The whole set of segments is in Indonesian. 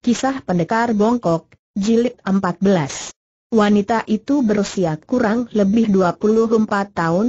Kisah Pendekar Bongkok, Jilid 14 Wanita itu berusia kurang lebih 24 tahun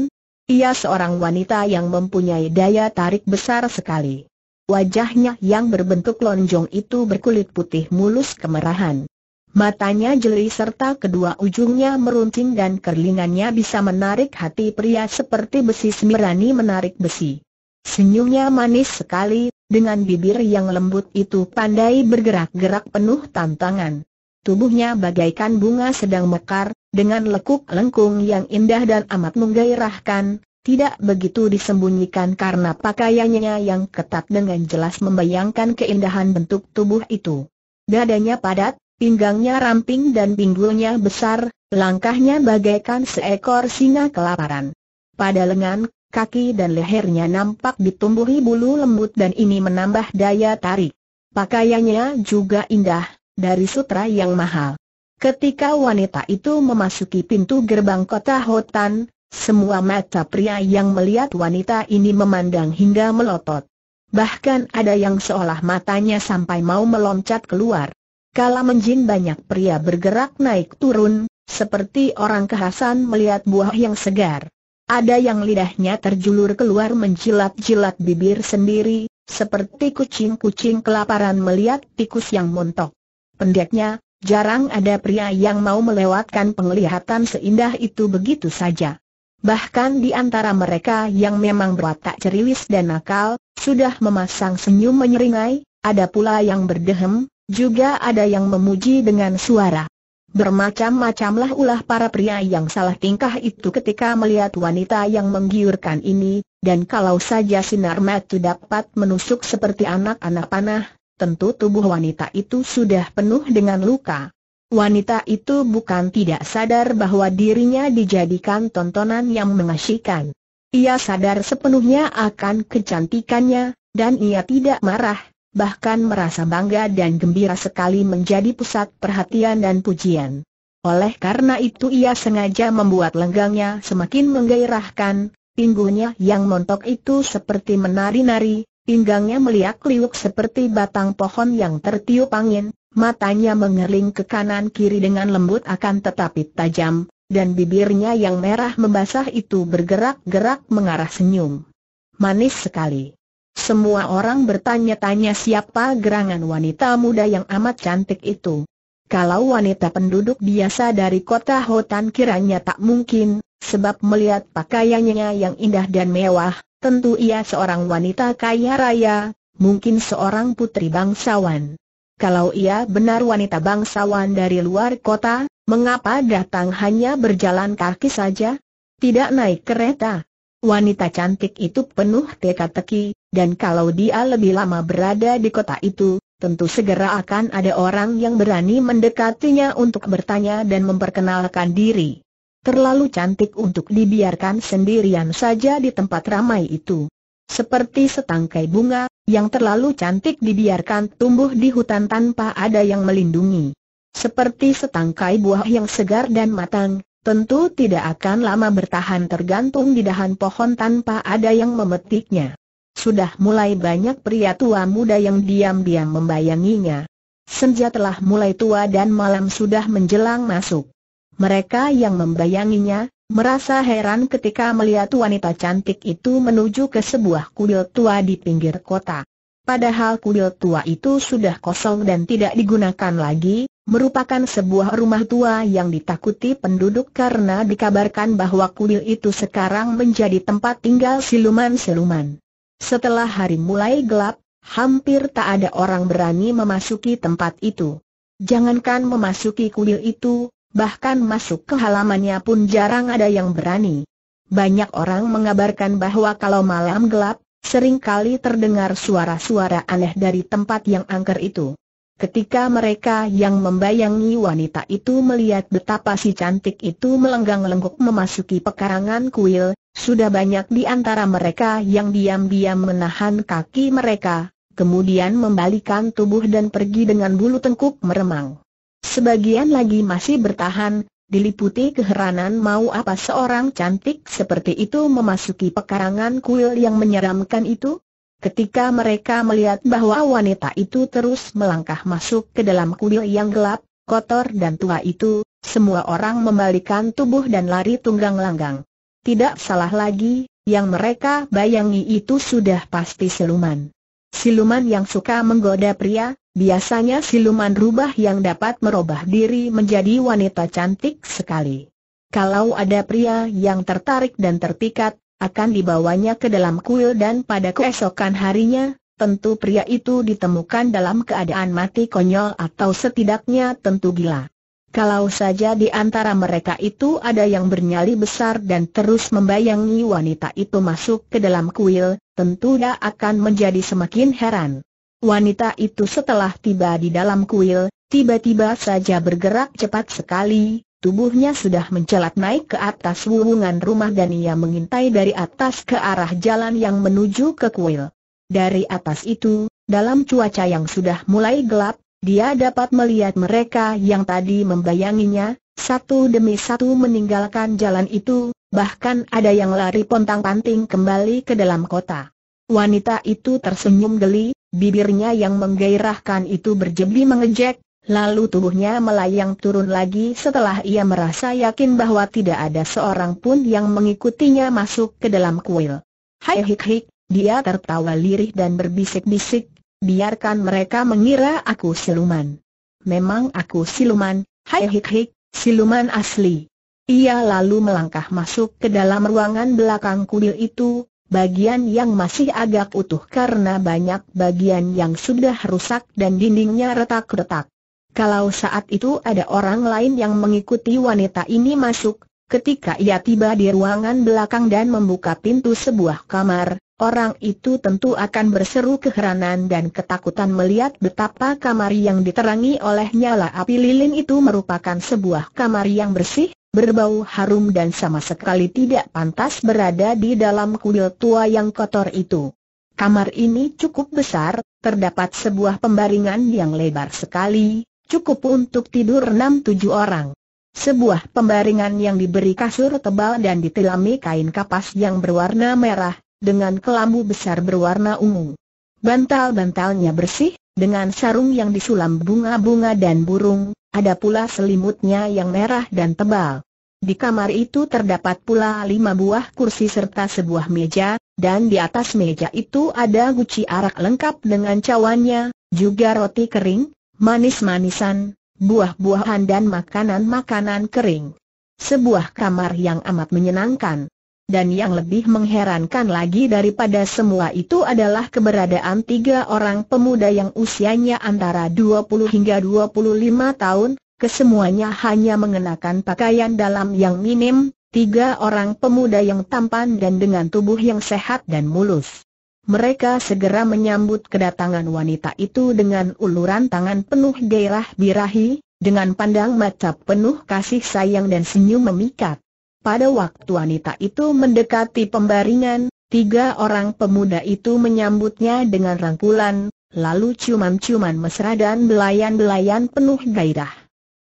Ia seorang wanita yang mempunyai daya tarik besar sekali Wajahnya yang berbentuk lonjong itu berkulit putih mulus kemerahan Matanya jeli serta kedua ujungnya meruncing dan kerlingannya bisa menarik hati pria seperti besi semirani menarik besi Senyumnya manis sekali, dengan bibir yang lembut itu pandai bergerak-gerak penuh tantangan. Tubuhnya bagaikan bunga sedang mekar, dengan lekuk lengkung yang indah dan amat menggairahkan, tidak begitu disembunyikan karena pakaiannya yang ketat dengan jelas membayangkan keindahan bentuk tubuh itu. Dadanya padat, pinggangnya ramping dan pinggulnya besar, langkahnya bagaikan seekor singa kelaparan. Pada lengan kaki dan lehernya nampak ditumbuhi bulu lembut dan ini menambah daya tarik. Pakaiannya juga indah, dari sutra yang mahal. Ketika wanita itu memasuki pintu gerbang kota Hotan, semua mata pria yang melihat wanita ini memandang hingga melotot. Bahkan ada yang seolah matanya sampai mau meloncat keluar. Kala menjin banyak pria bergerak naik turun, seperti orang kehasan melihat buah yang segar. Ada yang lidahnya terjulur keluar menjilat-jilat bibir sendiri, seperti kucing-kucing kelaparan melihat tikus yang montok. Pendeknya, jarang ada pria yang mau melewatkan penglihatan seindah itu begitu saja. Bahkan di antara mereka yang memang berwatak ceriwis dan nakal, sudah memasang senyum menyeringai, ada pula yang berdehem, juga ada yang memuji dengan suara. Bermacam-macamlah ulah para pria yang salah tingkah itu ketika melihat wanita yang menggiurkan ini, dan kalau saja sinar mata dapat menusuk seperti anak-anak panah, tentu tubuh wanita itu sudah penuh dengan luka. Wanita itu bukan tidak sadar bahwa dirinya dijadikan tontonan yang mengasyikan. Ia sadar sepenuhnya akan kecantikannya, dan ia tidak marah, bahkan merasa bangga dan gembira sekali menjadi pusat perhatian dan pujian. Oleh karena itu ia sengaja membuat lenggangnya semakin menggairahkan, pinggulnya yang montok itu seperti menari-nari, pinggangnya meliak-liuk seperti batang pohon yang tertiup angin, matanya mengering ke kanan kiri dengan lembut akan tetapi tajam, dan bibirnya yang merah membasah itu bergerak-gerak mengarah senyum. Manis sekali. Semua orang bertanya-tanya siapa gerangan wanita muda yang amat cantik itu. Kalau wanita penduduk biasa dari kota Hotan kiranya tak mungkin, sebab melihat pakaiannya yang indah dan mewah, tentu ia seorang wanita kaya raya, mungkin seorang putri bangsawan. Kalau ia benar wanita bangsawan dari luar kota, mengapa datang hanya berjalan kaki saja? Tidak naik kereta? Wanita cantik itu penuh teka-teki, dan kalau dia lebih lama berada di kota itu, tentu segera akan ada orang yang berani mendekatinya untuk bertanya dan memperkenalkan diri. Terlalu cantik untuk dibiarkan sendirian saja di tempat ramai itu. Seperti setangkai bunga, yang terlalu cantik dibiarkan tumbuh di hutan tanpa ada yang melindungi. Seperti setangkai buah yang segar dan matang, tentu tidak akan lama bertahan tergantung di dahan pohon tanpa ada yang memetiknya. Sudah mulai banyak pria tua muda yang diam-diam membayanginya. Senja telah mulai tua dan malam sudah menjelang masuk. Mereka yang membayanginya, merasa heran ketika melihat wanita cantik itu menuju ke sebuah kuil tua di pinggir kota. Padahal kuil tua itu sudah kosong dan tidak digunakan lagi, merupakan sebuah rumah tua yang ditakuti penduduk karena dikabarkan bahwa kuil itu sekarang menjadi tempat tinggal siluman-siluman. Setelah hari mulai gelap, hampir tak ada orang berani memasuki tempat itu. Jangankan memasuki kuil itu, bahkan masuk ke halamannya pun jarang ada yang berani. Banyak orang mengabarkan bahwa kalau malam gelap, seringkali terdengar suara-suara aneh dari tempat yang angker itu. Ketika mereka yang membayangi wanita itu melihat betapa si cantik itu melenggang lengkuk memasuki pekarangan kuil, sudah banyak di antara mereka yang diam-diam menahan kaki mereka, kemudian membalikan tubuh dan pergi dengan bulu tengkuk meremang. Sebagian lagi masih bertahan, diliputi keheranan mau apa seorang cantik seperti itu memasuki pekarangan kuil yang menyeramkan itu? Ketika mereka melihat bahwa wanita itu terus melangkah masuk ke dalam kuil yang gelap, kotor dan tua itu, semua orang membalikan tubuh dan lari tunggang-langgang. Tidak salah lagi, yang mereka bayangi itu sudah pasti siluman. Siluman yang suka menggoda pria, biasanya siluman rubah yang dapat merubah diri menjadi wanita cantik sekali. Kalau ada pria yang tertarik dan terpikat, akan dibawanya ke dalam kuil dan pada keesokan harinya, tentu pria itu ditemukan dalam keadaan mati konyol atau setidaknya tentu gila. Kalau saja di antara mereka itu ada yang bernyali besar dan terus membayangi wanita itu masuk ke dalam kuil, tentu dia akan menjadi semakin heran. Wanita itu setelah tiba di dalam kuil, tiba-tiba saja bergerak cepat sekali, Tubuhnya sudah mencelat naik ke atas wuwungan rumah dan ia mengintai dari atas ke arah jalan yang menuju ke kuil. Dari atas itu, dalam cuaca yang sudah mulai gelap, dia dapat melihat mereka yang tadi membayanginya, satu demi satu meninggalkan jalan itu, bahkan ada yang lari pontang-panting kembali ke dalam kota. Wanita itu tersenyum geli, bibirnya yang menggairahkan itu berjebli mengejek, Lalu tubuhnya melayang turun lagi setelah ia merasa yakin bahwa tidak ada seorang pun yang mengikutinya masuk ke dalam kuil. Hai hik hik, dia tertawa lirih dan berbisik-bisik, biarkan mereka mengira aku siluman. Memang aku siluman, hai hik hik, siluman asli. Ia lalu melangkah masuk ke dalam ruangan belakang kuil itu, bagian yang masih agak utuh karena banyak bagian yang sudah rusak dan dindingnya retak-retak. Kalau saat itu ada orang lain yang mengikuti wanita ini masuk, ketika ia tiba di ruangan belakang dan membuka pintu sebuah kamar, orang itu tentu akan berseru keheranan dan ketakutan melihat betapa kamar yang diterangi oleh nyala api lilin itu merupakan sebuah kamar yang bersih, berbau harum dan sama sekali tidak pantas berada di dalam kuil tua yang kotor itu. Kamar ini cukup besar, terdapat sebuah pembaringan yang lebar sekali, cukup untuk tidur 6-7 orang. Sebuah pembaringan yang diberi kasur tebal dan ditelami kain kapas yang berwarna merah, dengan kelambu besar berwarna ungu. Bantal-bantalnya bersih, dengan sarung yang disulam bunga-bunga dan burung, ada pula selimutnya yang merah dan tebal. Di kamar itu terdapat pula lima buah kursi serta sebuah meja, dan di atas meja itu ada guci arak lengkap dengan cawannya, juga roti kering, manis-manisan, buah-buahan dan makanan-makanan kering. Sebuah kamar yang amat menyenangkan. Dan yang lebih mengherankan lagi daripada semua itu adalah keberadaan tiga orang pemuda yang usianya antara 20 hingga 25 tahun, kesemuanya hanya mengenakan pakaian dalam yang minim, tiga orang pemuda yang tampan dan dengan tubuh yang sehat dan mulus mereka segera menyambut kedatangan wanita itu dengan uluran tangan penuh gairah birahi, dengan pandang mata penuh kasih sayang dan senyum memikat. Pada waktu wanita itu mendekati pembaringan, tiga orang pemuda itu menyambutnya dengan rangkulan, lalu ciuman-ciuman mesra dan belayan-belayan penuh gairah.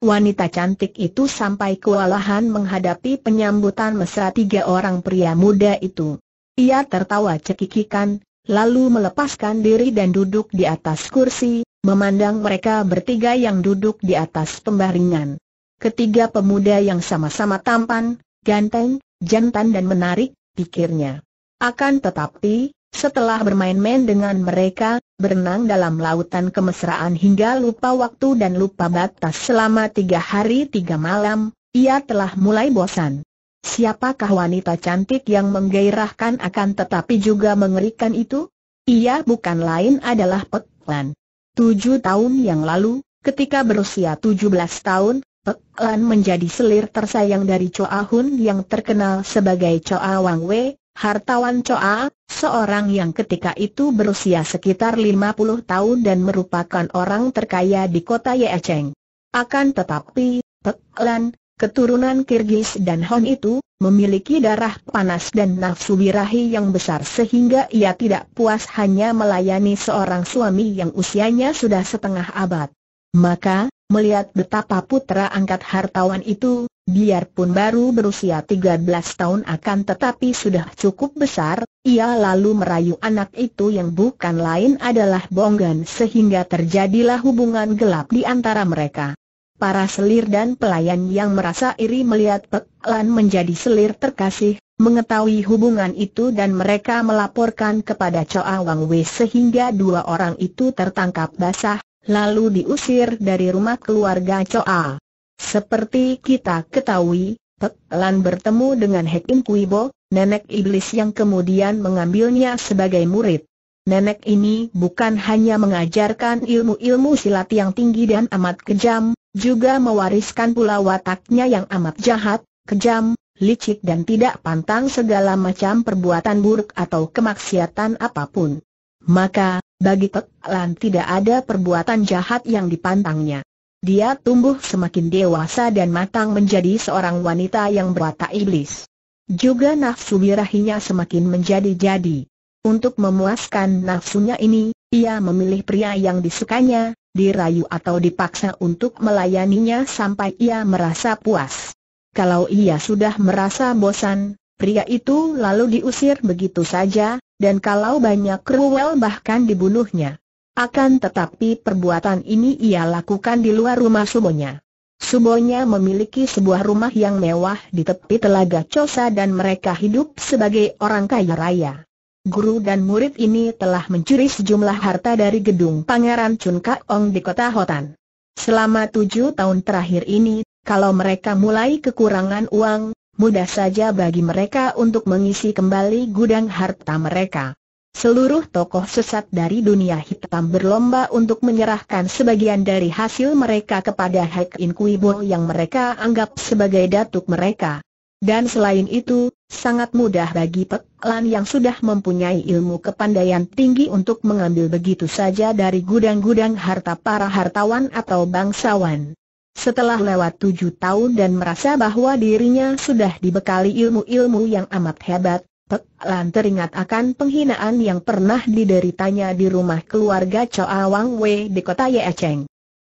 Wanita cantik itu sampai kewalahan menghadapi penyambutan mesra tiga orang pria muda itu. Ia tertawa cekikikan, lalu melepaskan diri dan duduk di atas kursi, memandang mereka bertiga yang duduk di atas pembaringan. Ketiga pemuda yang sama-sama tampan, ganteng, jantan dan menarik, pikirnya. Akan tetapi, setelah bermain-main dengan mereka, berenang dalam lautan kemesraan hingga lupa waktu dan lupa batas selama tiga hari tiga malam, ia telah mulai bosan. Siapakah wanita cantik yang menggairahkan akan tetapi juga mengerikan itu? Ia bukan lain adalah Pek Lan. Tujuh tahun yang lalu, ketika berusia 17 tahun, Pek Lan menjadi selir tersayang dari Choa Hun yang terkenal sebagai Choa Wang Wei, hartawan Choa, seorang yang ketika itu berusia sekitar lima puluh tahun dan merupakan orang terkaya di kota Yecheng. Akan tetapi, Pek Lan, Keturunan Kirgis dan Hon itu, memiliki darah panas dan nafsu birahi yang besar sehingga ia tidak puas hanya melayani seorang suami yang usianya sudah setengah abad. Maka, melihat betapa putra angkat hartawan itu, biarpun baru berusia 13 tahun akan tetapi sudah cukup besar, ia lalu merayu anak itu yang bukan lain adalah Bonggan sehingga terjadilah hubungan gelap di antara mereka. Para selir dan pelayan yang merasa iri melihat Pek Lan menjadi selir terkasih, mengetahui hubungan itu dan mereka melaporkan kepada Choa Wang Wei sehingga dua orang itu tertangkap basah, lalu diusir dari rumah keluarga Choa. Seperti kita ketahui, Pek Lan bertemu dengan Hek Kui Bo, nenek iblis yang kemudian mengambilnya sebagai murid. Nenek ini bukan hanya mengajarkan ilmu-ilmu silat yang tinggi dan amat kejam, juga mewariskan pula wataknya yang amat jahat, kejam, licik dan tidak pantang segala macam perbuatan buruk atau kemaksiatan apapun. Maka, bagi Tek Lan tidak ada perbuatan jahat yang dipantangnya. Dia tumbuh semakin dewasa dan matang menjadi seorang wanita yang berwatak iblis. Juga nafsu birahinya semakin menjadi-jadi. Untuk memuaskan nafsunya ini, ia memilih pria yang disukanya, dirayu atau dipaksa untuk melayaninya sampai ia merasa puas. Kalau ia sudah merasa bosan, pria itu lalu diusir begitu saja, dan kalau banyak ruwel bahkan dibunuhnya. Akan tetapi perbuatan ini ia lakukan di luar rumah Subonya. Subonya memiliki sebuah rumah yang mewah di tepi telaga Cosa dan mereka hidup sebagai orang kaya raya guru dan murid ini telah mencuri sejumlah harta dari gedung Pangeran Chun Kak Ong di kota Hotan. Selama tujuh tahun terakhir ini, kalau mereka mulai kekurangan uang, mudah saja bagi mereka untuk mengisi kembali gudang harta mereka. Seluruh tokoh sesat dari dunia hitam berlomba untuk menyerahkan sebagian dari hasil mereka kepada Hek In Kui Bo yang mereka anggap sebagai datuk mereka. Dan selain itu, sangat mudah bagi Pek Lan yang sudah mempunyai ilmu kepandaian tinggi untuk mengambil begitu saja dari gudang-gudang harta para hartawan atau bangsawan. Setelah lewat tujuh tahun dan merasa bahwa dirinya sudah dibekali ilmu-ilmu yang amat hebat, Pek Lan teringat akan penghinaan yang pernah dideritanya di rumah keluarga Choa Wang Wei di kota Ye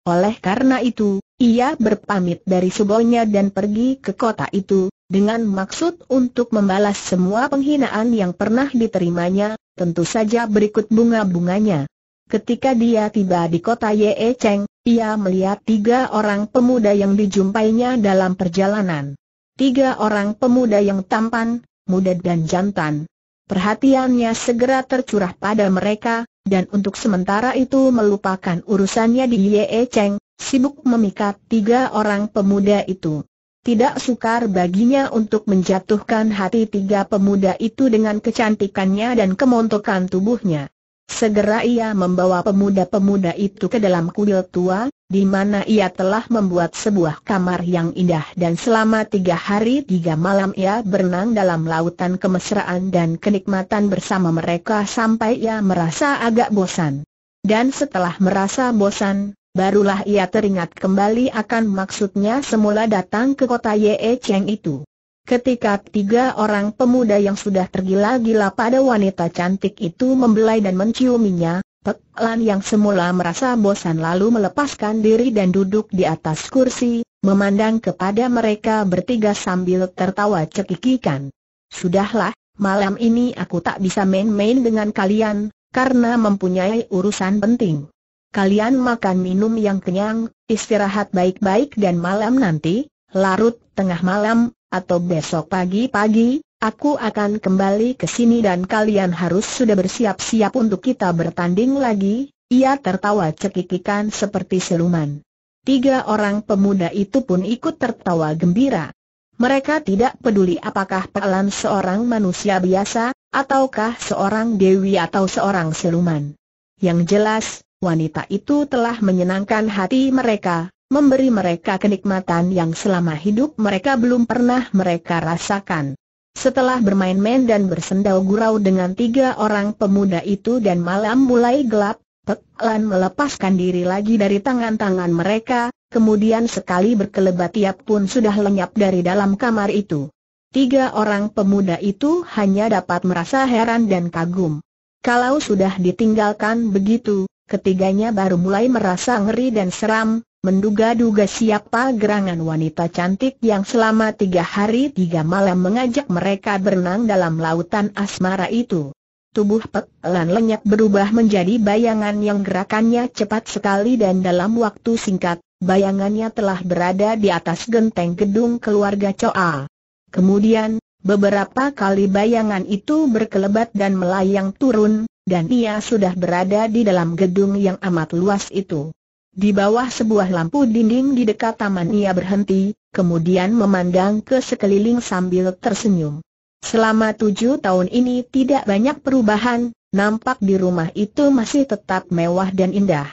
Oleh karena itu, ia berpamit dari subonya dan pergi ke kota itu, dengan maksud untuk membalas semua penghinaan yang pernah diterimanya, tentu saja berikut bunga-bunganya. Ketika dia tiba di kota Ye Cheng, ia melihat tiga orang pemuda yang dijumpainya dalam perjalanan. Tiga orang pemuda yang tampan, muda dan jantan. Perhatiannya segera tercurah pada mereka, dan untuk sementara itu melupakan urusannya di Ye Cheng, sibuk memikat tiga orang pemuda itu. Tidak sukar baginya untuk menjatuhkan hati tiga pemuda itu dengan kecantikannya dan kemontokan tubuhnya. Segera ia membawa pemuda-pemuda itu ke dalam kuil tua, di mana ia telah membuat sebuah kamar yang indah dan selama tiga hari tiga malam ia berenang dalam lautan kemesraan dan kenikmatan bersama mereka sampai ia merasa agak bosan. Dan setelah merasa bosan, Barulah ia teringat kembali akan maksudnya semula datang ke kota Ye Cheng itu. Ketika tiga orang pemuda yang sudah tergila-gila pada wanita cantik itu membelai dan menciuminya, Pek Lan yang semula merasa bosan lalu melepaskan diri dan duduk di atas kursi, memandang kepada mereka bertiga sambil tertawa cekikikan. Sudahlah, malam ini aku tak bisa main-main dengan kalian, karena mempunyai urusan penting. Kalian makan minum yang kenyang, istirahat baik-baik dan malam nanti, larut tengah malam, atau besok pagi-pagi, aku akan kembali ke sini dan kalian harus sudah bersiap-siap untuk kita bertanding lagi. Ia tertawa cekikikan seperti siluman. Tiga orang pemuda itu pun ikut tertawa gembira. Mereka tidak peduli apakah Pelan seorang manusia biasa, ataukah seorang dewi atau seorang siluman. Yang jelas, wanita itu telah menyenangkan hati mereka, memberi mereka kenikmatan yang selama hidup mereka belum pernah mereka rasakan. Setelah bermain-main dan bersendau gurau dengan tiga orang pemuda itu dan malam mulai gelap, Pek Lan melepaskan diri lagi dari tangan-tangan mereka, kemudian sekali berkelebat ia pun sudah lenyap dari dalam kamar itu. Tiga orang pemuda itu hanya dapat merasa heran dan kagum. Kalau sudah ditinggalkan begitu, Ketiganya baru mulai merasa ngeri dan seram, menduga-duga siapa gerangan wanita cantik yang selama tiga hari tiga malam mengajak mereka berenang dalam lautan asmara itu. Tubuh Pek Lan lenyap berubah menjadi bayangan yang gerakannya cepat sekali dan dalam waktu singkat, bayangannya telah berada di atas genteng gedung keluarga Coa. Kemudian, beberapa kali bayangan itu berkelebat dan melayang turun, dan ia sudah berada di dalam gedung yang amat luas itu. Di bawah sebuah lampu dinding di dekat taman ia berhenti, kemudian memandang ke sekeliling sambil tersenyum. Selama tujuh tahun ini tidak banyak perubahan, nampak di rumah itu masih tetap mewah dan indah.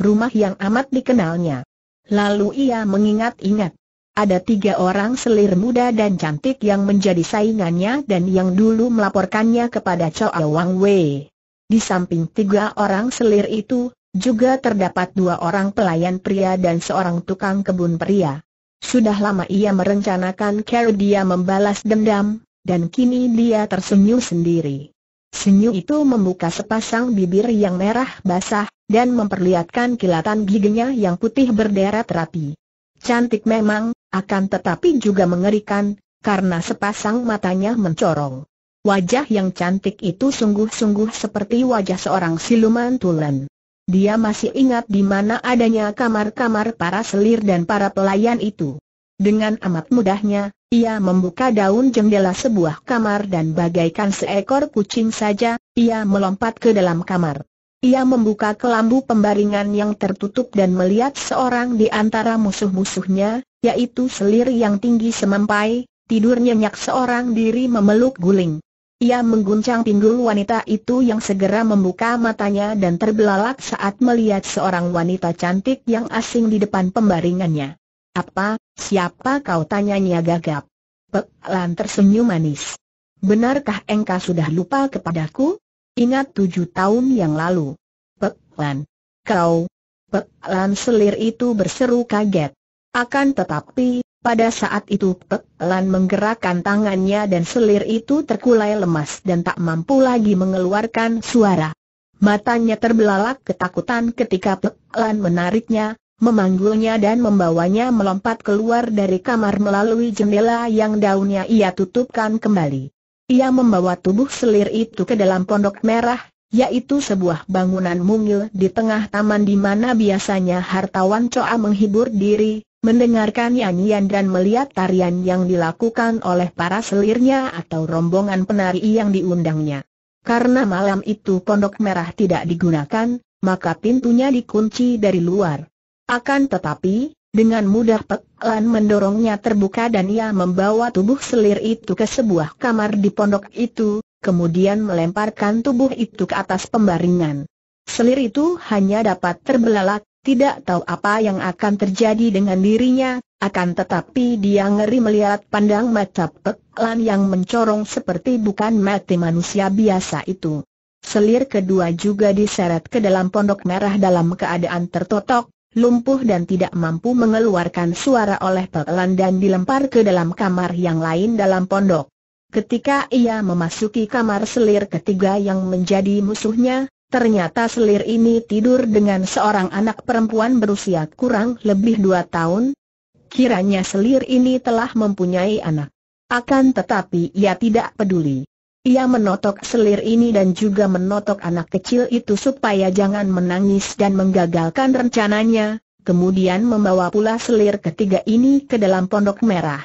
Rumah yang amat dikenalnya. Lalu ia mengingat-ingat. Ada tiga orang selir muda dan cantik yang menjadi saingannya dan yang dulu melaporkannya kepada Chow Wang Wei. Di samping tiga orang selir itu, juga terdapat dua orang pelayan pria dan seorang tukang kebun pria. Sudah lama ia merencanakan cara dia membalas dendam, dan kini dia tersenyum sendiri. Senyum itu membuka sepasang bibir yang merah basah, dan memperlihatkan kilatan giginya yang putih berderet rapi. Cantik memang, akan tetapi juga mengerikan, karena sepasang matanya mencorong. Wajah yang cantik itu sungguh-sungguh seperti wajah seorang siluman tulen. Dia masih ingat di mana adanya kamar-kamar para selir dan para pelayan itu. Dengan amat mudahnya, ia membuka daun jendela sebuah kamar dan bagaikan seekor kucing saja, ia melompat ke dalam kamar. Ia membuka kelambu pembaringan yang tertutup dan melihat seorang di antara musuh-musuhnya, yaitu selir yang tinggi semampai, tidur nyenyak seorang diri memeluk guling. Ia mengguncang pinggul wanita itu yang segera membuka matanya dan terbelalak saat melihat seorang wanita cantik yang asing di depan pembaringannya. Apa, siapa kau tanyanya gagap? Pek Lan tersenyum manis. Benarkah engkau sudah lupa kepadaku? Ingat tujuh tahun yang lalu. Pek Lan. Kau. Pek Lan selir itu berseru kaget. Akan tetapi, pada saat itu Pek Lan menggerakkan tangannya dan selir itu terkulai lemas dan tak mampu lagi mengeluarkan suara. Matanya terbelalak ketakutan ketika Pek Lan menariknya, memanggulnya dan membawanya melompat keluar dari kamar melalui jendela yang daunnya ia tutupkan kembali. Ia membawa tubuh selir itu ke dalam pondok merah, yaitu sebuah bangunan mungil di tengah taman di mana biasanya hartawan Coa menghibur diri, Mendengarkan nyanyian dan melihat tarian yang dilakukan oleh para selirnya atau rombongan penari yang diundangnya. Karena malam itu pondok merah tidak digunakan, maka pintunya dikunci dari luar. Akan tetapi, dengan mudah Pek mendorongnya terbuka dan ia membawa tubuh selir itu ke sebuah kamar di pondok itu, kemudian melemparkan tubuh itu ke atas pembaringan. Selir itu hanya dapat terbelalak, tidak tahu apa yang akan terjadi dengan dirinya, akan tetapi dia ngeri melihat pandang mata peklan yang mencorong seperti bukan mati manusia biasa itu. Selir kedua juga diseret ke dalam pondok merah dalam keadaan tertotok, lumpuh dan tidak mampu mengeluarkan suara oleh peklan dan dilempar ke dalam kamar yang lain dalam pondok. Ketika ia memasuki kamar selir ketiga yang menjadi musuhnya, Ternyata selir ini tidur dengan seorang anak perempuan berusia kurang lebih dua tahun. Kiranya selir ini telah mempunyai anak. Akan tetapi ia tidak peduli. Ia menotok selir ini dan juga menotok anak kecil itu supaya jangan menangis dan menggagalkan rencananya, kemudian membawa pula selir ketiga ini ke dalam pondok merah.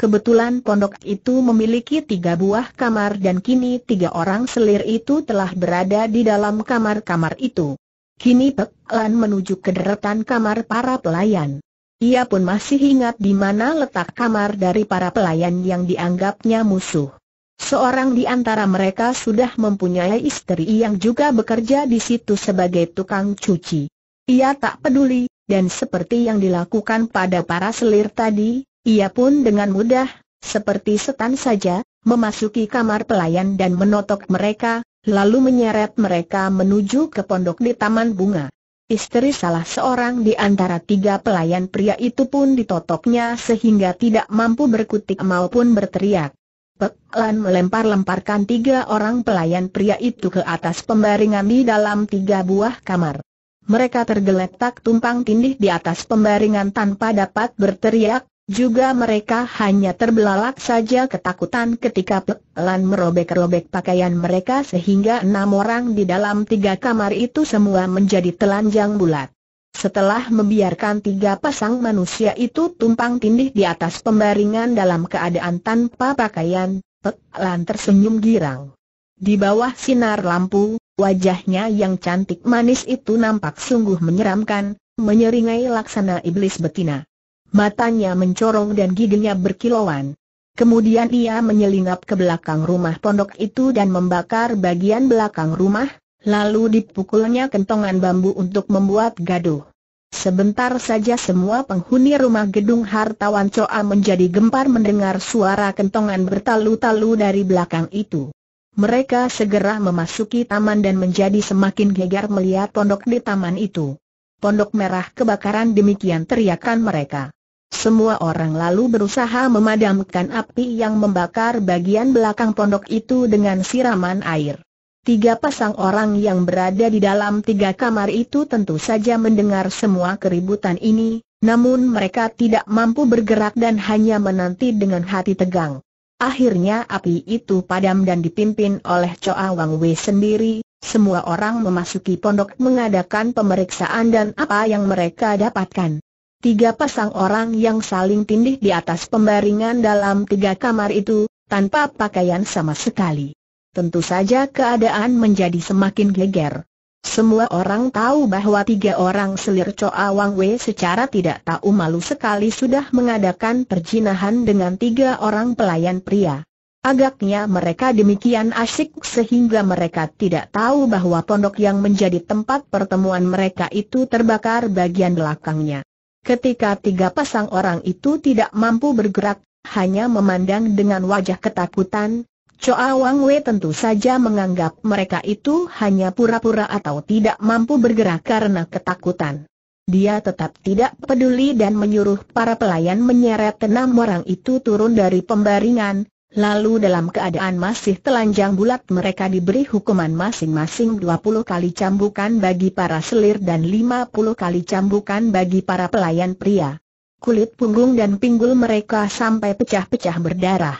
Kebetulan pondok itu memiliki tiga buah kamar dan kini tiga orang selir itu telah berada di dalam kamar-kamar itu. Kini Pek Lan menuju ke deretan kamar para pelayan. Ia pun masih ingat di mana letak kamar dari para pelayan yang dianggapnya musuh. Seorang di antara mereka sudah mempunyai istri yang juga bekerja di situ sebagai tukang cuci. Ia tak peduli, dan seperti yang dilakukan pada para selir tadi, ia pun dengan mudah, seperti setan saja, memasuki kamar pelayan dan menotok mereka, lalu menyeret mereka menuju ke pondok di taman bunga. Istri salah seorang di antara tiga pelayan pria itu pun ditotoknya sehingga tidak mampu berkutik maupun berteriak. Pek Lan melempar-lemparkan tiga orang pelayan pria itu ke atas pembaringan di dalam tiga buah kamar. Mereka tergeletak tumpang tindih di atas pembaringan tanpa dapat berteriak, juga mereka hanya terbelalak saja ketakutan ketika pelan merobek-robek pakaian mereka sehingga enam orang di dalam tiga kamar itu semua menjadi telanjang bulat. Setelah membiarkan tiga pasang manusia itu tumpang tindih di atas pembaringan dalam keadaan tanpa pakaian, Pelan tersenyum girang. Di bawah sinar lampu, wajahnya yang cantik manis itu nampak sungguh menyeramkan, menyeringai laksana iblis betina. Matanya mencorong dan giginya berkilauan. Kemudian ia menyelinap ke belakang rumah pondok itu dan membakar bagian belakang rumah, lalu dipukulnya kentongan bambu untuk membuat gaduh. Sebentar saja semua penghuni rumah gedung hartawan Coa menjadi gempar mendengar suara kentongan bertalu-talu dari belakang itu. Mereka segera memasuki taman dan menjadi semakin gegar melihat pondok di taman itu. Pondok merah kebakaran demikian teriakan mereka. Semua orang lalu berusaha memadamkan api yang membakar bagian belakang pondok itu dengan siraman air. Tiga pasang orang yang berada di dalam tiga kamar itu tentu saja mendengar semua keributan ini, namun mereka tidak mampu bergerak dan hanya menanti dengan hati tegang. Akhirnya api itu padam dan dipimpin oleh Choa Wang Wei sendiri, semua orang memasuki pondok mengadakan pemeriksaan dan apa yang mereka dapatkan. Tiga pasang orang yang saling tindih di atas pembaringan dalam tiga kamar itu, tanpa pakaian sama sekali. Tentu saja keadaan menjadi semakin geger. Semua orang tahu bahwa tiga orang selir Coa Wang Wei secara tidak tahu malu sekali sudah mengadakan perjinahan dengan tiga orang pelayan pria. Agaknya mereka demikian asyik sehingga mereka tidak tahu bahwa pondok yang menjadi tempat pertemuan mereka itu terbakar bagian belakangnya. Ketika tiga pasang orang itu tidak mampu bergerak, hanya memandang dengan wajah ketakutan, Choa Wang Wei tentu saja menganggap mereka itu hanya pura-pura atau tidak mampu bergerak karena ketakutan. Dia tetap tidak peduli dan menyuruh para pelayan menyeret enam orang itu turun dari pembaringan, Lalu dalam keadaan masih telanjang bulat mereka diberi hukuman masing-masing 20 kali cambukan bagi para selir dan 50 kali cambukan bagi para pelayan pria. Kulit punggung dan pinggul mereka sampai pecah-pecah berdarah.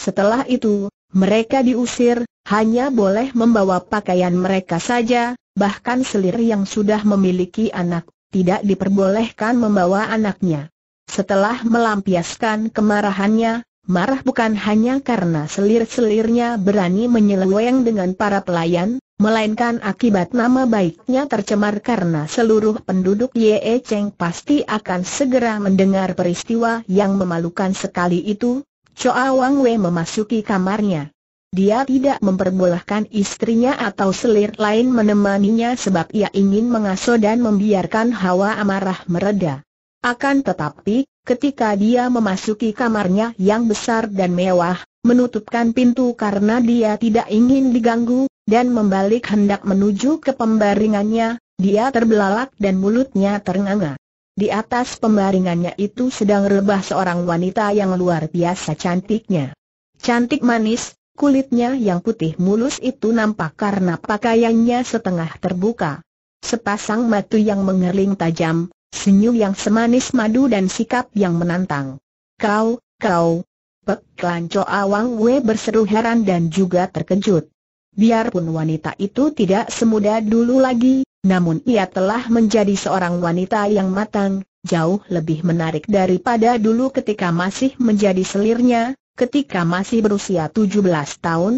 Setelah itu, mereka diusir, hanya boleh membawa pakaian mereka saja, bahkan selir yang sudah memiliki anak, tidak diperbolehkan membawa anaknya. Setelah melampiaskan kemarahannya, Marah bukan hanya karena selir-selirnya berani menyeleweng dengan para pelayan, melainkan akibat nama baiknya tercemar karena seluruh penduduk Ye Cheng pasti akan segera mendengar peristiwa yang memalukan sekali itu. Choa Wang Wei memasuki kamarnya. Dia tidak memperbolehkan istrinya atau selir lain menemaninya sebab ia ingin mengasuh dan membiarkan hawa amarah mereda. Akan tetapi, Ketika dia memasuki kamarnya yang besar dan mewah, menutupkan pintu karena dia tidak ingin diganggu, dan membalik hendak menuju ke pembaringannya, dia terbelalak dan mulutnya ternganga. Di atas pembaringannya itu sedang rebah seorang wanita yang luar biasa cantiknya. Cantik manis, kulitnya yang putih mulus itu nampak karena pakaiannya setengah terbuka. Sepasang mata yang mengerling tajam, senyum yang semanis madu dan sikap yang menantang. Kau, kau, Pek Kelanco Awang Wei berseru heran dan juga terkejut. Biarpun wanita itu tidak semuda dulu lagi, namun ia telah menjadi seorang wanita yang matang, jauh lebih menarik daripada dulu ketika masih menjadi selirnya, ketika masih berusia 17 tahun.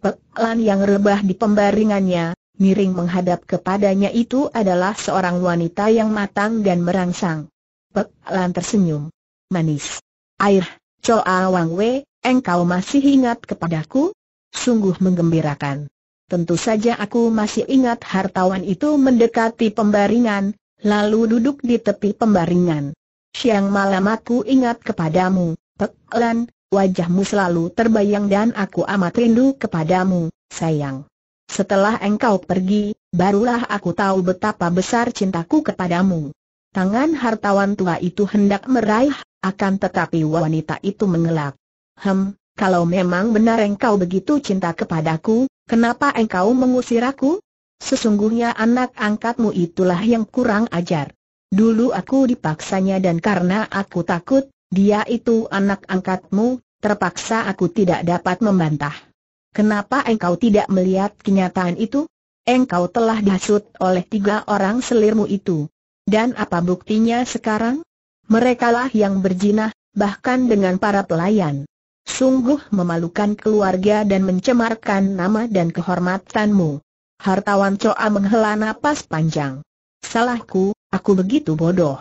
Pek Lan yang rebah di pembaringannya, miring menghadap kepadanya itu adalah seorang wanita yang matang dan merangsang. Pek Lan tersenyum. Manis. Air, Choa Wang Wei, engkau masih ingat kepadaku? Sungguh menggembirakan. Tentu saja aku masih ingat hartawan itu mendekati pembaringan, lalu duduk di tepi pembaringan. Siang malam aku ingat kepadamu, Pek Lan, wajahmu selalu terbayang dan aku amat rindu kepadamu, sayang. Setelah engkau pergi, barulah aku tahu betapa besar cintaku kepadamu. Tangan hartawan tua itu hendak meraih, akan tetapi wanita itu mengelak. Hem, kalau memang benar engkau begitu cinta kepadaku, kenapa engkau mengusir aku? Sesungguhnya anak angkatmu itulah yang kurang ajar. Dulu aku dipaksanya dan karena aku takut, dia itu anak angkatmu, terpaksa aku tidak dapat membantah. Kenapa engkau tidak melihat kenyataan itu? Engkau telah dihasut oleh tiga orang selirmu itu. Dan apa buktinya sekarang? Merekalah yang berjinah, bahkan dengan para pelayan. Sungguh memalukan keluarga dan mencemarkan nama dan kehormatanmu. Hartawan Coa menghela napas panjang. Salahku, aku begitu bodoh.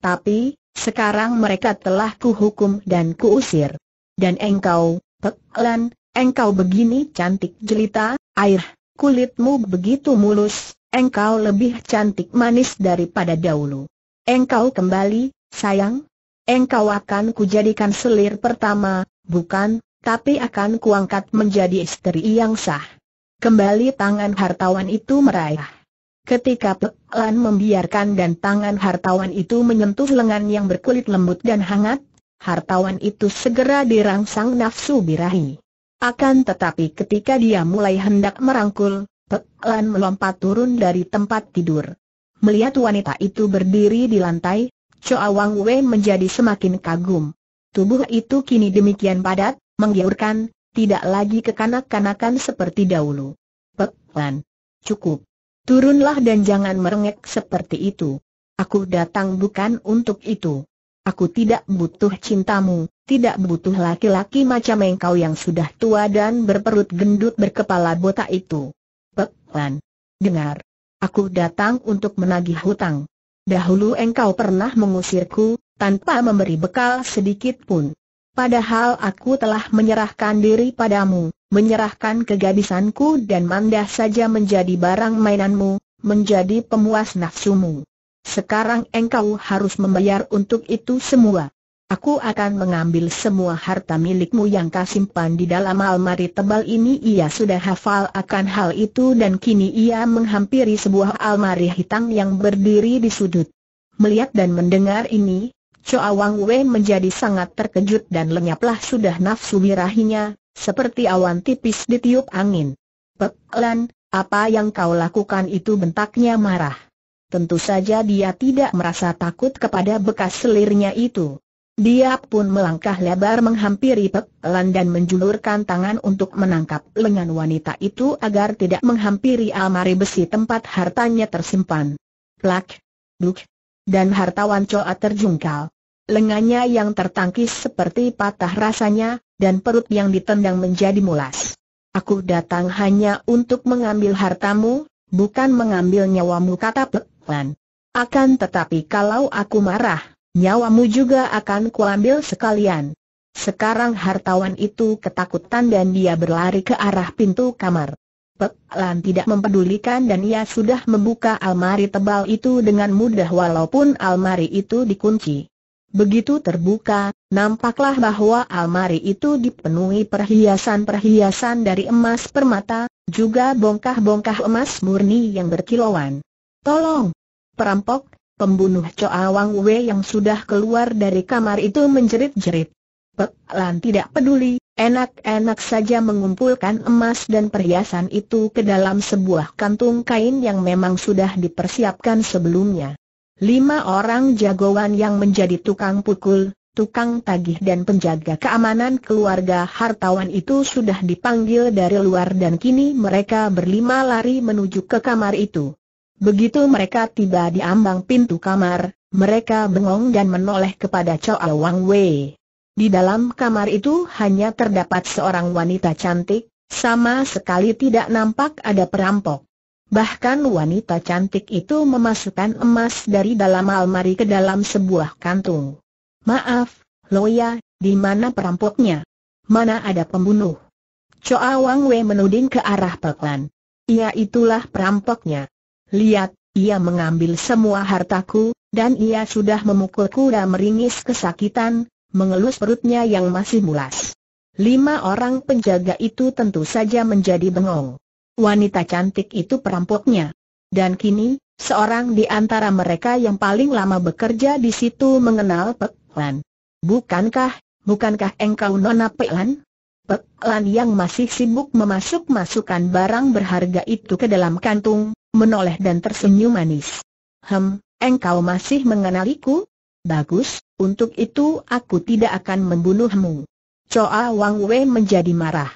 Tapi, sekarang mereka telah kuhukum dan kuusir. Dan engkau, Peklan, engkau begini cantik jelita, air, kulitmu begitu mulus, engkau lebih cantik manis daripada dahulu. Engkau kembali, sayang, engkau akan kujadikan selir pertama, bukan, tapi akan kuangkat menjadi istri yang sah. Kembali tangan hartawan itu meraih. Ketika pelan membiarkan dan tangan hartawan itu menyentuh lengan yang berkulit lembut dan hangat, hartawan itu segera dirangsang nafsu birahi. Akan tetapi ketika dia mulai hendak merangkul, Pek melompat turun dari tempat tidur. Melihat wanita itu berdiri di lantai, Choa Wang Wei menjadi semakin kagum. Tubuh itu kini demikian padat, menggiurkan, tidak lagi kekanak-kanakan seperti dahulu. Pek cukup. Turunlah dan jangan merengek seperti itu. Aku datang bukan untuk itu. Aku tidak butuh cintamu, tidak butuh laki-laki macam engkau yang sudah tua dan berperut gendut berkepala botak itu. Pek, Dengar. Aku datang untuk menagih hutang. Dahulu engkau pernah mengusirku, tanpa memberi bekal sedikit pun. Padahal aku telah menyerahkan diri padamu, menyerahkan kegadisanku dan mandah saja menjadi barang mainanmu, menjadi pemuas nafsumu. Sekarang engkau harus membayar untuk itu semua. Aku akan mengambil semua harta milikmu yang kau simpan di dalam almari tebal ini Ia sudah hafal akan hal itu dan kini ia menghampiri sebuah almari hitam yang berdiri di sudut Melihat dan mendengar ini, Choa Wang Wei menjadi sangat terkejut dan lenyaplah sudah nafsu birahinya, seperti awan tipis ditiup angin Pelan, apa yang kau lakukan itu bentaknya marah Tentu saja dia tidak merasa takut kepada bekas selirnya itu dia pun melangkah lebar menghampiri Pek Lan dan menjulurkan tangan untuk menangkap lengan wanita itu agar tidak menghampiri almari besi tempat hartanya tersimpan. Plak, duk, dan hartawan Coa terjungkal. Lengannya yang tertangkis seperti patah rasanya, dan perut yang ditendang menjadi mulas. Aku datang hanya untuk mengambil hartamu, bukan mengambil nyawamu kata Pek Lan. Akan tetapi kalau aku marah, nyawamu juga akan kuambil sekalian. Sekarang hartawan itu ketakutan dan dia berlari ke arah pintu kamar. Pek Lan tidak mempedulikan dan ia sudah membuka almari tebal itu dengan mudah walaupun almari itu dikunci. Begitu terbuka, nampaklah bahwa almari itu dipenuhi perhiasan-perhiasan dari emas permata, juga bongkah-bongkah emas murni yang berkilauan. Tolong! Perampok, Pembunuh Coa Wang Wei yang sudah keluar dari kamar itu menjerit-jerit. Pek Lan tidak peduli, enak-enak saja mengumpulkan emas dan perhiasan itu ke dalam sebuah kantung kain yang memang sudah dipersiapkan sebelumnya. Lima orang jagoan yang menjadi tukang pukul, tukang tagih dan penjaga keamanan keluarga hartawan itu sudah dipanggil dari luar dan kini mereka berlima lari menuju ke kamar itu. Begitu mereka tiba di ambang pintu kamar, mereka bengong dan menoleh kepada Choa Wang Wei. Di dalam kamar itu hanya terdapat seorang wanita cantik, sama sekali tidak nampak ada perampok. Bahkan wanita cantik itu memasukkan emas dari dalam almari ke dalam sebuah kantung. Maaf, Loya, di mana perampoknya? Mana ada pembunuh? Choa Wang Wei menuding ke arah Peklan. Ia itulah perampoknya. Lihat, ia mengambil semua hartaku, dan ia sudah memukul kuda meringis kesakitan, mengelus perutnya yang masih mulas. Lima orang penjaga itu tentu saja menjadi bengong. Wanita cantik itu perampoknya. Dan kini, seorang di antara mereka yang paling lama bekerja di situ mengenal Pek Bukankah, bukankah engkau Nona Pek Lan? yang masih sibuk memasuk-masukkan barang berharga itu ke dalam kantung, menoleh dan tersenyum manis. Hem, engkau masih mengenaliku? Bagus, untuk itu aku tidak akan membunuhmu. Choa Wang Wei menjadi marah.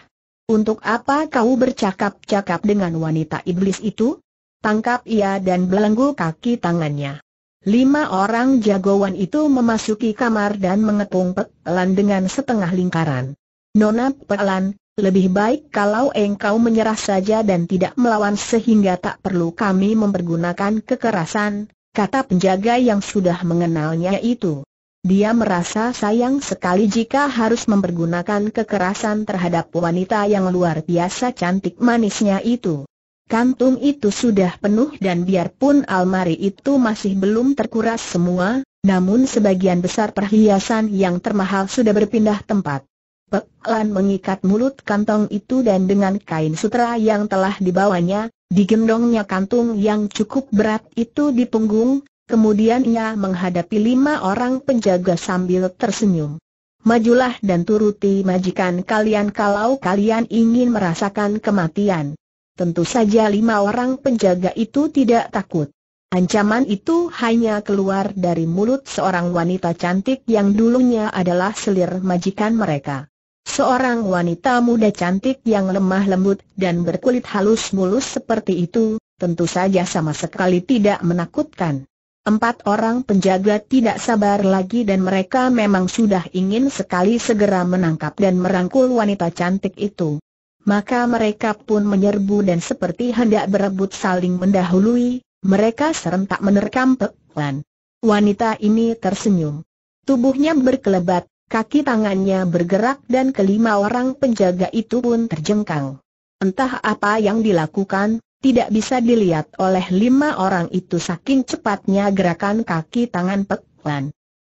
Untuk apa kau bercakap-cakap dengan wanita iblis itu? Tangkap ia dan belenggu kaki tangannya. Lima orang jagoan itu memasuki kamar dan Pek Pelan dengan setengah lingkaran. Nona Pelan, lebih baik kalau engkau menyerah saja dan tidak melawan sehingga tak perlu kami mempergunakan kekerasan, kata penjaga yang sudah mengenalnya itu. Dia merasa sayang sekali jika harus mempergunakan kekerasan terhadap wanita yang luar biasa cantik manisnya itu. Kantung itu sudah penuh dan biarpun almari itu masih belum terkuras semua, namun sebagian besar perhiasan yang termahal sudah berpindah tempat. Pek Lan mengikat mulut kantong itu dan dengan kain sutra yang telah dibawanya, digendongnya kantung yang cukup berat itu di punggung, kemudian ia menghadapi lima orang penjaga sambil tersenyum. Majulah dan turuti majikan kalian kalau kalian ingin merasakan kematian. Tentu saja lima orang penjaga itu tidak takut. Ancaman itu hanya keluar dari mulut seorang wanita cantik yang dulunya adalah selir majikan mereka. Seorang wanita muda cantik yang lemah lembut dan berkulit halus mulus seperti itu, tentu saja sama sekali tidak menakutkan. Empat orang penjaga tidak sabar lagi dan mereka memang sudah ingin sekali segera menangkap dan merangkul wanita cantik itu. Maka mereka pun menyerbu dan seperti hendak berebut saling mendahului, mereka serentak menerkam Peklan. Wanita ini tersenyum. Tubuhnya berkelebat, Kaki tangannya bergerak dan kelima orang penjaga itu pun terjengkang. Entah apa yang dilakukan, tidak bisa dilihat oleh lima orang itu saking cepatnya gerakan kaki tangan Pek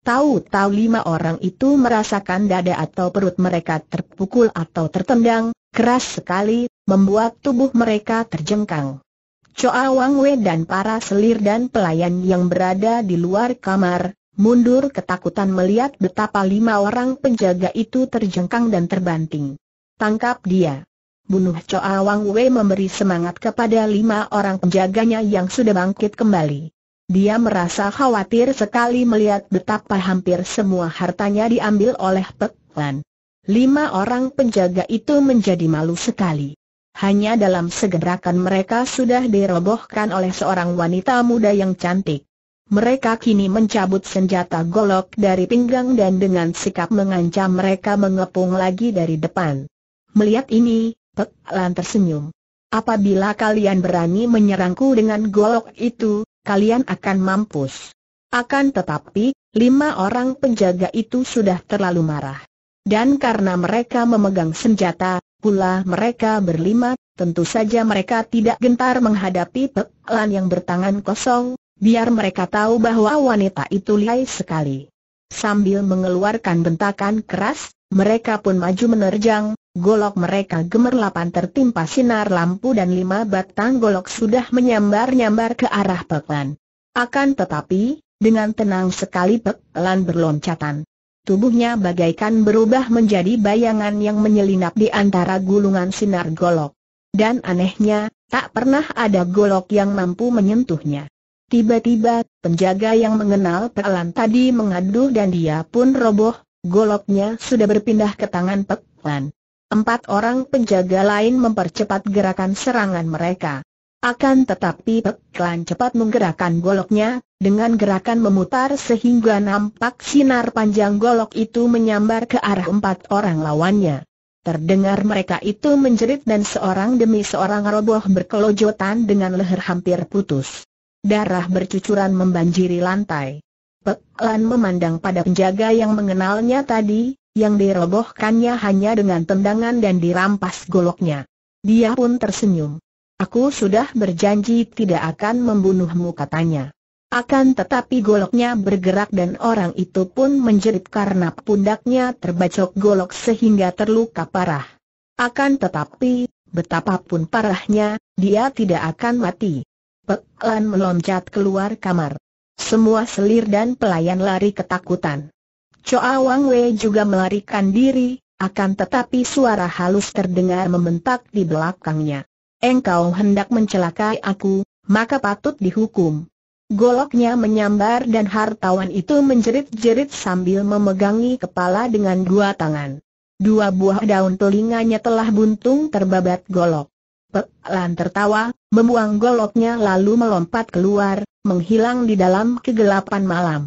Tahu-tahu lima orang itu merasakan dada atau perut mereka terpukul atau tertendang, keras sekali, membuat tubuh mereka terjengkang. Coa Wang Wei dan para selir dan pelayan yang berada di luar kamar, mundur ketakutan melihat betapa lima orang penjaga itu terjengkang dan terbanting. Tangkap dia. Bunuh Choa Wang Wei memberi semangat kepada lima orang penjaganya yang sudah bangkit kembali. Dia merasa khawatir sekali melihat betapa hampir semua hartanya diambil oleh Pek Lan. Lima orang penjaga itu menjadi malu sekali. Hanya dalam segerakan mereka sudah dirobohkan oleh seorang wanita muda yang cantik. Mereka kini mencabut senjata golok dari pinggang dan dengan sikap mengancam mereka mengepung lagi dari depan. Melihat ini, Pek Lan tersenyum. Apabila kalian berani menyerangku dengan golok itu, kalian akan mampus. Akan tetapi, lima orang penjaga itu sudah terlalu marah. Dan karena mereka memegang senjata, pula mereka berlima, tentu saja mereka tidak gentar menghadapi Pek Lan yang bertangan kosong, biar mereka tahu bahwa wanita itu lihai sekali. Sambil mengeluarkan bentakan keras, mereka pun maju menerjang, golok mereka gemerlapan tertimpa sinar lampu dan lima batang golok sudah menyambar-nyambar ke arah Peklan. Akan tetapi, dengan tenang sekali Peklan berloncatan. Tubuhnya bagaikan berubah menjadi bayangan yang menyelinap di antara gulungan sinar golok. Dan anehnya, tak pernah ada golok yang mampu menyentuhnya. Tiba-tiba, penjaga yang mengenal Pelan tadi mengaduh dan dia pun roboh, goloknya sudah berpindah ke tangan Pelan. Empat orang penjaga lain mempercepat gerakan serangan mereka. Akan tetapi peklan cepat menggerakkan goloknya, dengan gerakan memutar sehingga nampak sinar panjang golok itu menyambar ke arah empat orang lawannya. Terdengar mereka itu menjerit dan seorang demi seorang roboh berkelojotan dengan leher hampir putus. Darah bercucuran membanjiri lantai. Pek Lan memandang pada penjaga yang mengenalnya tadi, yang dirobohkannya hanya dengan tendangan dan dirampas goloknya. Dia pun tersenyum. Aku sudah berjanji tidak akan membunuhmu katanya. Akan tetapi goloknya bergerak dan orang itu pun menjerit karena pundaknya terbacok golok sehingga terluka parah. Akan tetapi, betapapun parahnya, dia tidak akan mati. Lan meloncat keluar kamar. Semua selir dan pelayan lari ketakutan. Choa Wang Wei juga melarikan diri, akan tetapi suara halus terdengar membentak di belakangnya. Engkau hendak mencelakai aku, maka patut dihukum. Goloknya menyambar dan hartawan itu menjerit-jerit sambil memegangi kepala dengan dua tangan. Dua buah daun telinganya telah buntung terbabat golok. Pelan tertawa, Membuang goloknya lalu melompat keluar, menghilang di dalam kegelapan malam.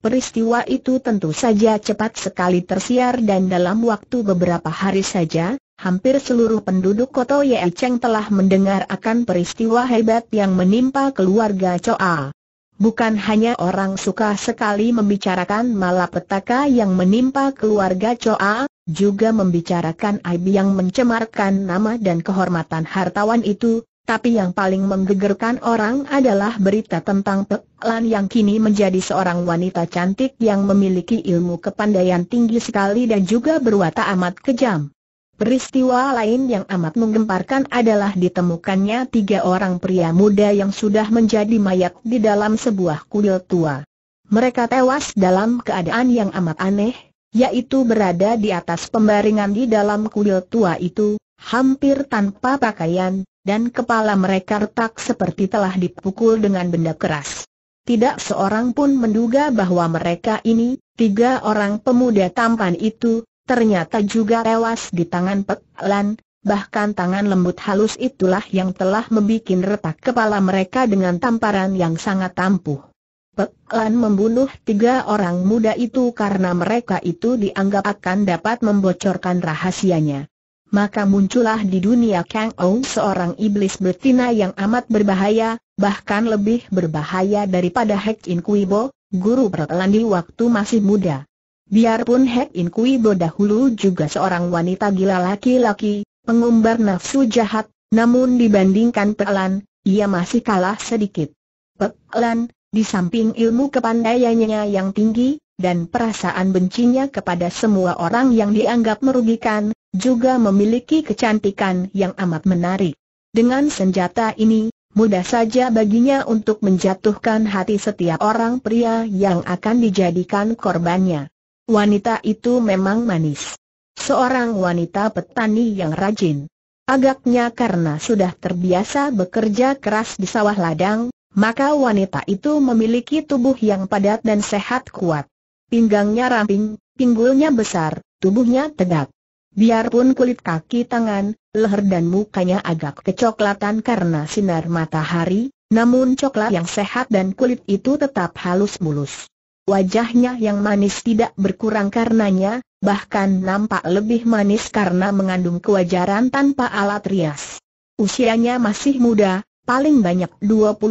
Peristiwa itu tentu saja cepat sekali tersiar dan dalam waktu beberapa hari saja, hampir seluruh penduduk Koto Ye telah mendengar akan peristiwa hebat yang menimpa keluarga Choa. Bukan hanya orang suka sekali membicarakan malapetaka yang menimpa keluarga Choa, juga membicarakan aib yang mencemarkan nama dan kehormatan hartawan itu, tapi yang paling menggegerkan orang adalah berita tentang Pek yang kini menjadi seorang wanita cantik yang memiliki ilmu kepandaian tinggi sekali dan juga berwatak amat kejam. Peristiwa lain yang amat menggemparkan adalah ditemukannya tiga orang pria muda yang sudah menjadi mayat di dalam sebuah kuil tua. Mereka tewas dalam keadaan yang amat aneh, yaitu berada di atas pembaringan di dalam kuil tua itu, hampir tanpa pakaian, dan kepala mereka retak seperti telah dipukul dengan benda keras. Tidak seorang pun menduga bahwa mereka ini, tiga orang pemuda tampan itu, ternyata juga tewas di tangan Pek bahkan tangan lembut halus itulah yang telah membuat retak kepala mereka dengan tamparan yang sangat tampuh. Pek membunuh tiga orang muda itu karena mereka itu dianggap akan dapat membocorkan rahasianya maka muncullah di dunia Kang Ong seorang iblis betina yang amat berbahaya, bahkan lebih berbahaya daripada Hek In Kui Bo, guru perkelan waktu masih muda. Biarpun Hek In Kui Bo dahulu juga seorang wanita gila laki-laki, pengumbar nafsu jahat, namun dibandingkan Perlan, ia masih kalah sedikit. Perlan, di samping ilmu kepandaiannya yang tinggi, dan perasaan bencinya kepada semua orang yang dianggap merugikan, juga memiliki kecantikan yang amat menarik. Dengan senjata ini, mudah saja baginya untuk menjatuhkan hati setiap orang pria yang akan dijadikan korbannya. Wanita itu memang manis. Seorang wanita petani yang rajin. Agaknya karena sudah terbiasa bekerja keras di sawah ladang, maka wanita itu memiliki tubuh yang padat dan sehat kuat. Pinggangnya ramping, pinggulnya besar, tubuhnya tegak. Biarpun kulit kaki tangan, leher dan mukanya agak kecoklatan karena sinar matahari, namun coklat yang sehat dan kulit itu tetap halus mulus. Wajahnya yang manis tidak berkurang karenanya, bahkan nampak lebih manis karena mengandung kewajaran tanpa alat rias. Usianya masih muda, paling banyak 25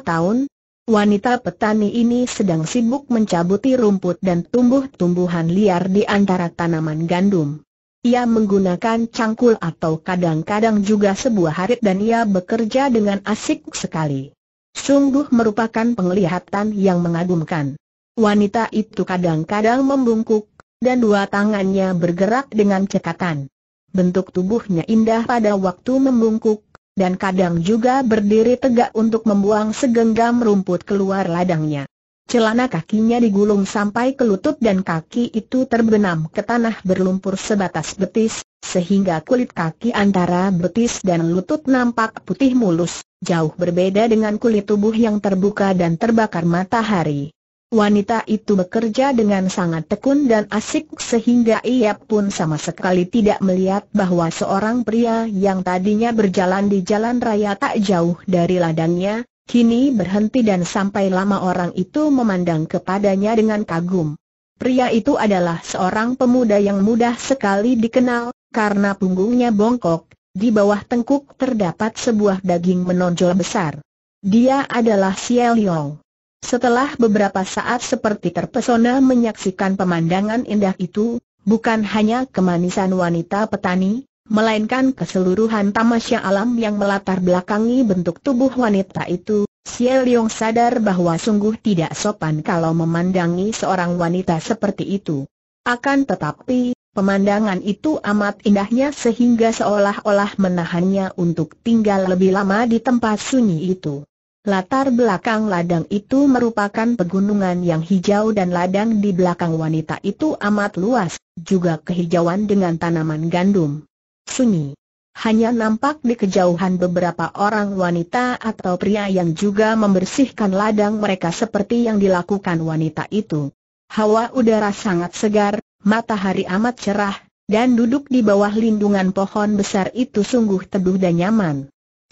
tahun. Wanita petani ini sedang sibuk mencabuti rumput dan tumbuh-tumbuhan liar di antara tanaman gandum. Ia menggunakan cangkul atau kadang-kadang juga sebuah harit dan ia bekerja dengan asik sekali. Sungguh merupakan penglihatan yang mengagumkan. Wanita itu kadang-kadang membungkuk, dan dua tangannya bergerak dengan cekatan. Bentuk tubuhnya indah pada waktu membungkuk, dan kadang juga berdiri tegak untuk membuang segenggam rumput keluar ladangnya. Celana kakinya digulung sampai ke lutut dan kaki itu terbenam ke tanah berlumpur sebatas betis, sehingga kulit kaki antara betis dan lutut nampak putih mulus, jauh berbeda dengan kulit tubuh yang terbuka dan terbakar matahari. Wanita itu bekerja dengan sangat tekun dan asik sehingga ia pun sama sekali tidak melihat bahwa seorang pria yang tadinya berjalan di jalan raya tak jauh dari ladangnya, Kini berhenti dan sampai lama orang itu memandang kepadanya dengan kagum. Pria itu adalah seorang pemuda yang mudah sekali dikenal, karena punggungnya bongkok, di bawah tengkuk terdapat sebuah daging menonjol besar. Dia adalah Xiao Liang. Setelah beberapa saat seperti terpesona menyaksikan pemandangan indah itu, bukan hanya kemanisan wanita petani, melainkan keseluruhan tamasya alam yang melatar belakangi bentuk tubuh wanita itu, Xie Leong sadar bahwa sungguh tidak sopan kalau memandangi seorang wanita seperti itu. Akan tetapi, pemandangan itu amat indahnya sehingga seolah-olah menahannya untuk tinggal lebih lama di tempat sunyi itu. Latar belakang ladang itu merupakan pegunungan yang hijau dan ladang di belakang wanita itu amat luas, juga kehijauan dengan tanaman gandum. Sunyi. Hanya nampak di kejauhan beberapa orang wanita atau pria yang juga membersihkan ladang mereka seperti yang dilakukan wanita itu. Hawa udara sangat segar, matahari amat cerah, dan duduk di bawah lindungan pohon besar itu sungguh teduh dan nyaman.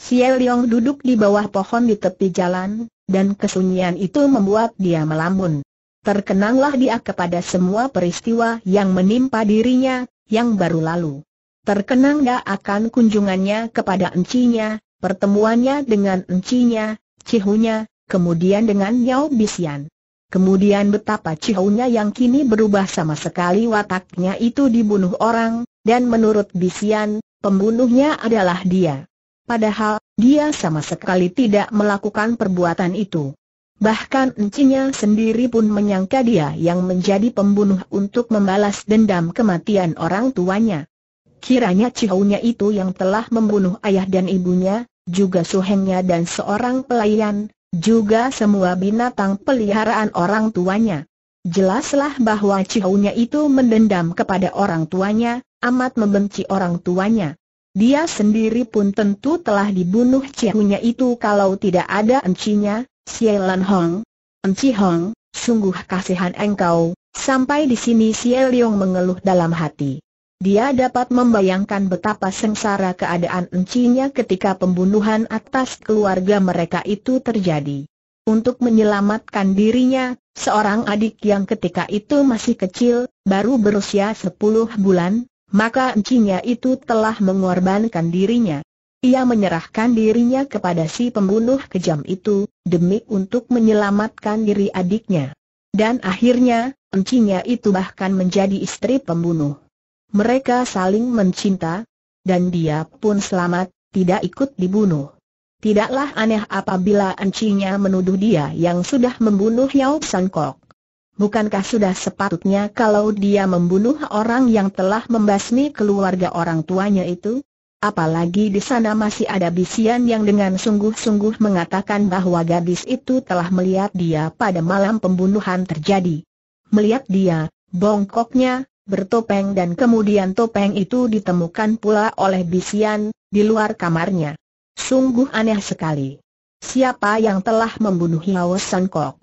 Xie Liang duduk di bawah pohon di tepi jalan, dan kesunyian itu membuat dia melamun. Terkenanglah dia kepada semua peristiwa yang menimpa dirinya, yang baru lalu. Terkenang gak akan kunjungannya kepada encinya, pertemuannya dengan encinya, cihunya, kemudian dengan Yao Bisian. Kemudian betapa cihunya yang kini berubah sama sekali wataknya itu dibunuh orang, dan menurut Bisian, pembunuhnya adalah dia. Padahal, dia sama sekali tidak melakukan perbuatan itu. Bahkan encinya sendiri pun menyangka dia yang menjadi pembunuh untuk membalas dendam kematian orang tuanya. Kiranya Cihounya itu yang telah membunuh ayah dan ibunya, juga suhengnya dan seorang pelayan, juga semua binatang peliharaan orang tuanya. Jelaslah bahwa Cihounya itu mendendam kepada orang tuanya, amat membenci orang tuanya. Dia sendiri pun tentu telah dibunuh Cihounya itu kalau tidak ada encinya, Sielan Hong. Enci Hong, sungguh kasihan engkau, sampai di sini Siel mengeluh dalam hati. Dia dapat membayangkan betapa sengsara keadaan encinya ketika pembunuhan atas keluarga mereka itu terjadi. Untuk menyelamatkan dirinya, seorang adik yang ketika itu masih kecil, baru berusia 10 bulan, maka encinya itu telah mengorbankan dirinya. Ia menyerahkan dirinya kepada si pembunuh kejam itu, demi untuk menyelamatkan diri adiknya. Dan akhirnya, encinya itu bahkan menjadi istri pembunuh. Mereka saling mencinta, dan dia pun selamat, tidak ikut dibunuh. Tidaklah aneh apabila encinya menuduh dia yang sudah membunuh Yao Sangkok. Bukankah sudah sepatutnya kalau dia membunuh orang yang telah membasmi keluarga orang tuanya itu? Apalagi di sana masih ada bisian yang dengan sungguh-sungguh mengatakan bahwa gadis itu telah melihat dia pada malam pembunuhan terjadi. Melihat dia, bongkoknya, bertopeng dan kemudian topeng itu ditemukan pula oleh Bisian, di luar kamarnya. Sungguh aneh sekali. Siapa yang telah membunuh Yao San Kok?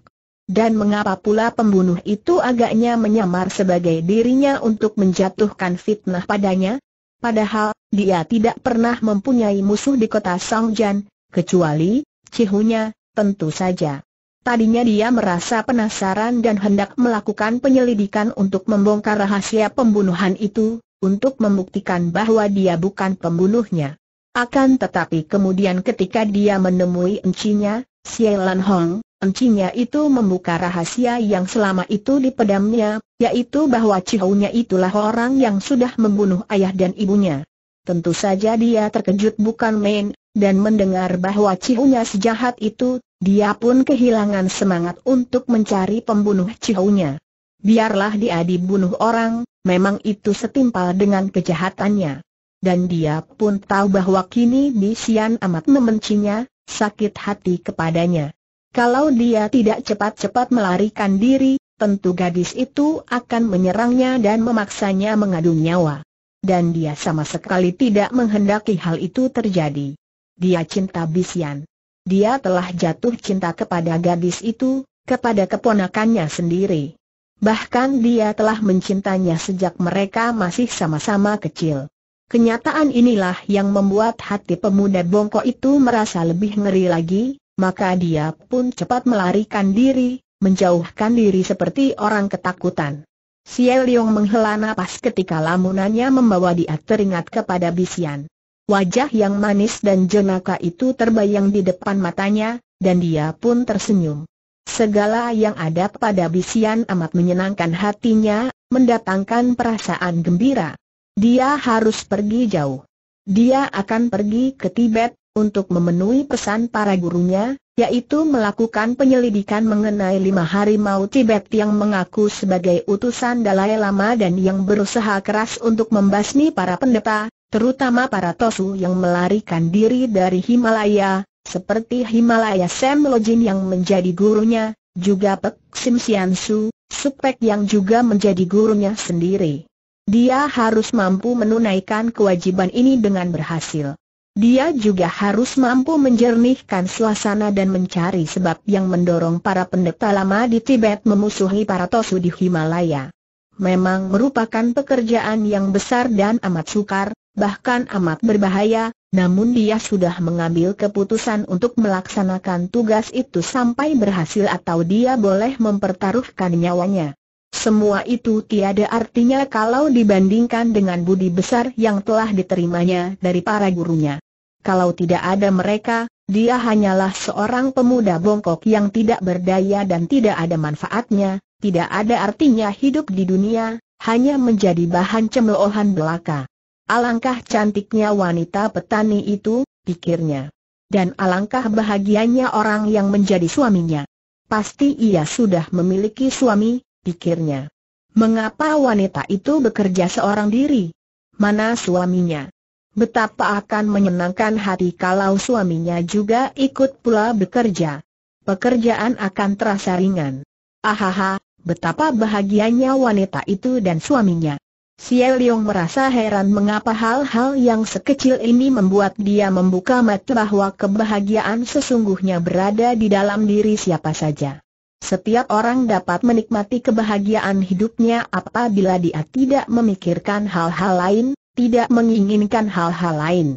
Dan mengapa pula pembunuh itu agaknya menyamar sebagai dirinya untuk menjatuhkan fitnah padanya? Padahal, dia tidak pernah mempunyai musuh di kota Songjan, kecuali, cihunya, tentu saja. Tadinya dia merasa penasaran dan hendak melakukan penyelidikan untuk membongkar rahasia pembunuhan itu, untuk membuktikan bahwa dia bukan pembunuhnya. Akan tetapi kemudian ketika dia menemui encinya, Sielan Hong, encinya itu membuka rahasia yang selama itu dipedamnya, yaitu bahwa Cihounya itulah orang yang sudah membunuh ayah dan ibunya. Tentu saja dia terkejut bukan main, dan mendengar bahwa Cihounya sejahat itu, dia pun kehilangan semangat untuk mencari pembunuh cihunya. Biarlah dia dibunuh orang, memang itu setimpal dengan kejahatannya. Dan dia pun tahu bahwa kini Bisian amat membencinya, sakit hati kepadanya. Kalau dia tidak cepat-cepat melarikan diri, tentu gadis itu akan menyerangnya dan memaksanya mengadu nyawa. Dan dia sama sekali tidak menghendaki hal itu terjadi. Dia cinta Bisian dia telah jatuh cinta kepada gadis itu, kepada keponakannya sendiri. Bahkan dia telah mencintanya sejak mereka masih sama-sama kecil. Kenyataan inilah yang membuat hati pemuda bongkok itu merasa lebih ngeri lagi, maka dia pun cepat melarikan diri, menjauhkan diri seperti orang ketakutan. Xie Liong menghela napas ketika lamunannya membawa dia teringat kepada Bisian. Wajah yang manis dan jenaka itu terbayang di depan matanya, dan dia pun tersenyum. Segala yang ada pada bisian amat menyenangkan hatinya, mendatangkan perasaan gembira. Dia harus pergi jauh. Dia akan pergi ke Tibet, untuk memenuhi pesan para gurunya, yaitu melakukan penyelidikan mengenai lima harimau Tibet yang mengaku sebagai utusan Dalai Lama dan yang berusaha keras untuk membasmi para pendeta, terutama para Tosu yang melarikan diri dari Himalaya, seperti Himalaya Sam Lojin yang menjadi gurunya, juga Pek Sim Sian Su, Supek yang juga menjadi gurunya sendiri. Dia harus mampu menunaikan kewajiban ini dengan berhasil. Dia juga harus mampu menjernihkan suasana dan mencari sebab yang mendorong para pendeta lama di Tibet memusuhi para Tosu di Himalaya. Memang merupakan pekerjaan yang besar dan amat sukar, bahkan amat berbahaya, namun dia sudah mengambil keputusan untuk melaksanakan tugas itu sampai berhasil atau dia boleh mempertaruhkan nyawanya. Semua itu tiada artinya kalau dibandingkan dengan budi besar yang telah diterimanya dari para gurunya. Kalau tidak ada mereka, dia hanyalah seorang pemuda bongkok yang tidak berdaya dan tidak ada manfaatnya, tidak ada artinya hidup di dunia, hanya menjadi bahan cemoohan belaka. Alangkah cantiknya wanita petani itu, pikirnya. Dan alangkah bahagianya orang yang menjadi suaminya. Pasti ia sudah memiliki suami, pikirnya. Mengapa wanita itu bekerja seorang diri? Mana suaminya? Betapa akan menyenangkan hati kalau suaminya juga ikut pula bekerja. Pekerjaan akan terasa ringan. Ahaha, betapa bahagianya wanita itu dan suaminya. Siel Leong merasa heran mengapa hal-hal yang sekecil ini membuat dia membuka mata bahwa kebahagiaan sesungguhnya berada di dalam diri siapa saja. Setiap orang dapat menikmati kebahagiaan hidupnya apabila dia tidak memikirkan hal-hal lain, tidak menginginkan hal-hal lain.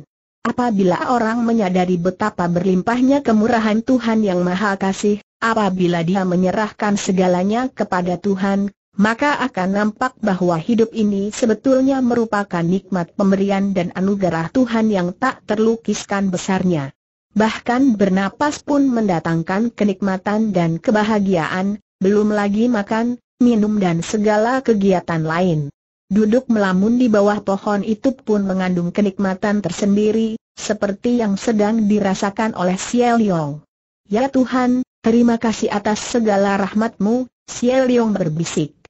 Apabila orang menyadari betapa berlimpahnya kemurahan Tuhan yang Maha Kasih, apabila dia menyerahkan segalanya kepada Tuhan, maka akan nampak bahwa hidup ini sebetulnya merupakan nikmat pemberian dan anugerah Tuhan yang tak terlukiskan besarnya. Bahkan bernapas pun mendatangkan kenikmatan dan kebahagiaan, belum lagi makan, minum dan segala kegiatan lain. Duduk melamun di bawah pohon itu pun mengandung kenikmatan tersendiri, seperti yang sedang dirasakan oleh Siel Yong. Ya Tuhan, terima kasih atas segala rahmatmu, Siel Yong berbisik.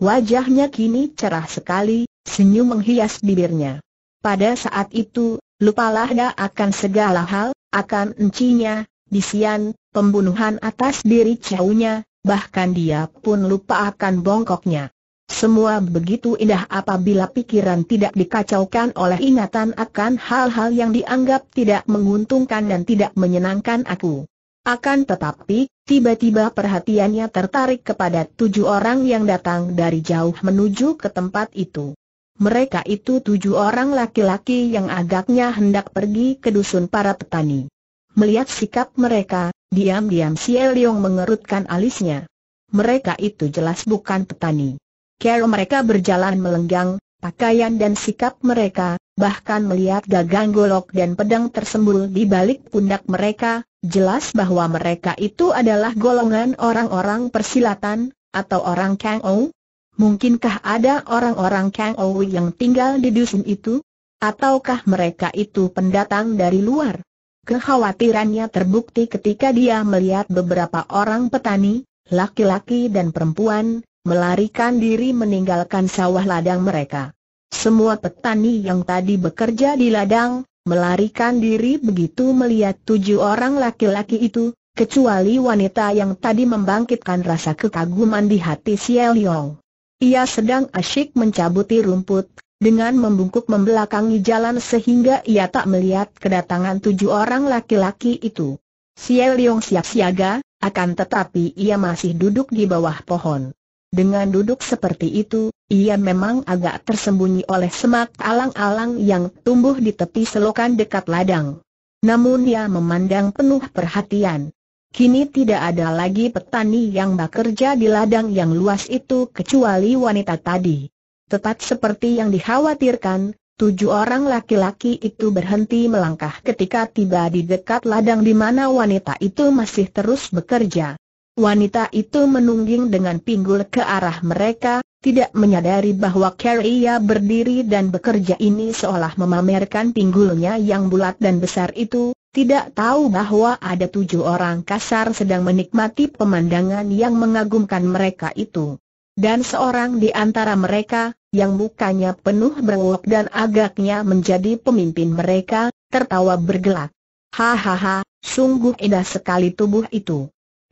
Wajahnya kini cerah sekali, senyum menghias bibirnya. Pada saat itu, lupalah dia akan segala hal, akan encinya, disian, pembunuhan atas diri caunya, bahkan dia pun lupa akan bongkoknya. Semua begitu indah apabila pikiran tidak dikacaukan oleh ingatan akan hal-hal yang dianggap tidak menguntungkan dan tidak menyenangkan aku. Akan tetapi, Tiba-tiba perhatiannya tertarik kepada tujuh orang yang datang dari jauh menuju ke tempat itu. Mereka itu tujuh orang laki-laki yang agaknya hendak pergi ke dusun para petani. Melihat sikap mereka, diam-diam si Eliong mengerutkan alisnya. Mereka itu jelas bukan petani. Kero mereka berjalan melenggang, pakaian dan sikap mereka, bahkan melihat gagang golok dan pedang tersembul di balik pundak mereka, jelas bahwa mereka itu adalah golongan orang-orang persilatan, atau orang Kang Ou? Mungkinkah ada orang-orang Kang Ou yang tinggal di dusun itu? Ataukah mereka itu pendatang dari luar? Kekhawatirannya terbukti ketika dia melihat beberapa orang petani, laki-laki dan perempuan, melarikan diri meninggalkan sawah ladang mereka. Semua petani yang tadi bekerja di ladang, melarikan diri begitu melihat tujuh orang laki-laki itu, kecuali wanita yang tadi membangkitkan rasa kekaguman di hati Xiao Yong. Ia sedang asyik mencabuti rumput, dengan membungkuk membelakangi jalan sehingga ia tak melihat kedatangan tujuh orang laki-laki itu. Xiao Yong siap siaga, akan tetapi ia masih duduk di bawah pohon. Dengan duduk seperti itu, ia memang agak tersembunyi oleh semak alang-alang yang tumbuh di tepi selokan dekat ladang. Namun ia memandang penuh perhatian. Kini tidak ada lagi petani yang bekerja di ladang yang luas itu kecuali wanita tadi. Tepat seperti yang dikhawatirkan, tujuh orang laki-laki itu berhenti melangkah ketika tiba di dekat ladang di mana wanita itu masih terus bekerja. Wanita itu menungging dengan pinggul ke arah mereka, tidak menyadari bahwa Carrie berdiri dan bekerja ini seolah memamerkan pinggulnya yang bulat dan besar itu, tidak tahu bahwa ada tujuh orang kasar sedang menikmati pemandangan yang mengagumkan mereka itu. Dan seorang di antara mereka, yang mukanya penuh berwok dan agaknya menjadi pemimpin mereka, tertawa bergelak. Hahaha, sungguh indah sekali tubuh itu.